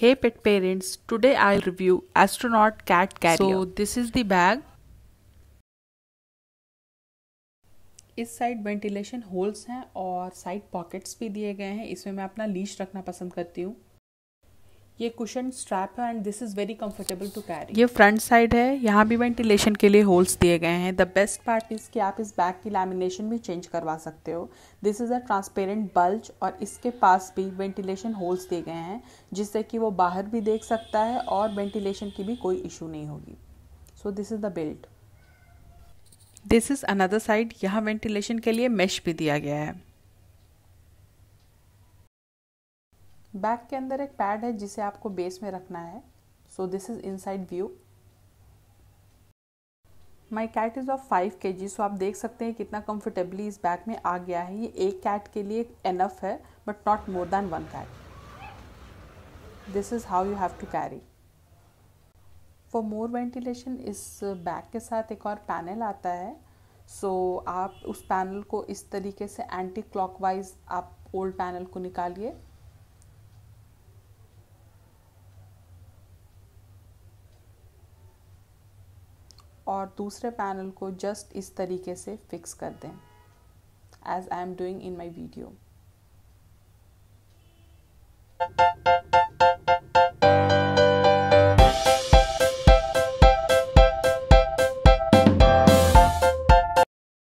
Hey pet parents, today I'll review astronaut cat carrier. So this is the bag. इस side ventilation holes हैं और side pockets भी दिए गए हैं इसमें मैं अपना लीश रखना पसंद करती हूँ ये कुशन स्ट्रैप है and this is very comfortable to carry ये फ्रंट साइड है यहाँ भी वेंटिलेशन के लिए होल्स दिए गए हैं द बेस्ट पार्ट इज़ कि आप इस बैग की लैमिनेशन भी चेंज करवा सकते हो this is a transparent bulge और इसके पास भी वेंटिलेशन होल्स दिए गए हैं जिससे कि वो बाहर भी देख सकता है और वेंटिलेशन की भी कोई इशू नहीं होगी so this is the belt this is another side यहाँ वेंटिलेशन के लिए मेश भी दिया गया है बैक के अंदर एक पैड है जिसे आपको बेस में रखना है so this is inside view my cat is of five K G सो आप देख सकते हैं कितना कंफर्टेबली इस बैग में आ गया है ये एक कैट के लिए एनफ है but not more than one cat this is how you have to carry for more ventilation इस बैग के साथ एक और पैनल आता है सो so, आप उस पैनल को इस तरीके से एंटी क्लॉकवाइज आप ओल्ड पैनल को निकालिए और दूसरे पैनल को जस्ट इस तरीके से फिक्स कर दें as I am doing in my video